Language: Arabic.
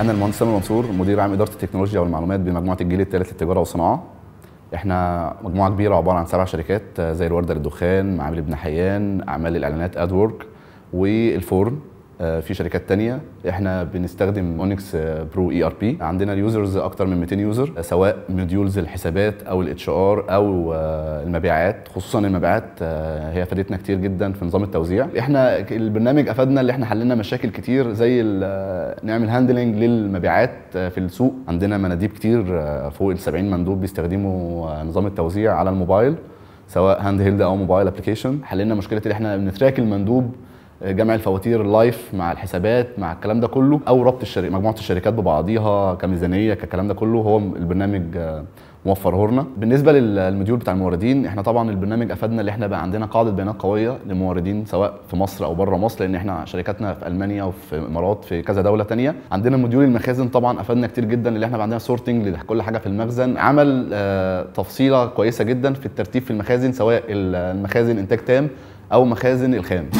انا المهندس سامي منصور مدير عام اداره التكنولوجيا والمعلومات بمجموعه الجيل الثالث للتجاره والصناعه احنا مجموعه كبيره عباره عن سبع شركات آه، زي الورده للدخان معامل ابن حيان اعمال الاعلانات ادورك والفورن آه، في شركات تانية احنا بنستخدم اونكس برو اي ار بي عندنا اليوزرز اكتر من 200 يوزر آه، سواء موديولز الحسابات او الاتش ار او آه، المبيعات خصوصا المبيعات هي فادتنا كتير جدا في نظام التوزيع احنا البرنامج افادنا اللي احنا حللنا مشاكل كتير زي نعمل هاندلنج للمبيعات في السوق عندنا مناديب كتير فوق ال 70 مندوب بيستخدموا نظام التوزيع على الموبايل سواء هاند هيلد او موبايل ابلكيشن حللنا مشكله ان احنا بنتراك المندوب جمع الفواتير اللايف مع الحسابات مع الكلام ده كله او ربط الشركات مجموعه الشركات ببعضيها كميزانيه ككلام ده كله هو البرنامج آه، موفره لنا بالنسبه للمديول بتاع الموردين احنا طبعا البرنامج افادنا ان احنا بقى عندنا قاعده بيانات قويه للموردين سواء في مصر او بره مصر لان احنا شركاتنا في المانيا وفي الامارات في كذا دوله تانية عندنا مديول المخازن طبعا افادنا كتير جدا اللي احنا بقى عندنا سورتنج لكل حاجه في المخزن عمل آه، تفصيله كويسه جدا في الترتيب في المخازن سواء المخازن انتاج تام او مخازن الخام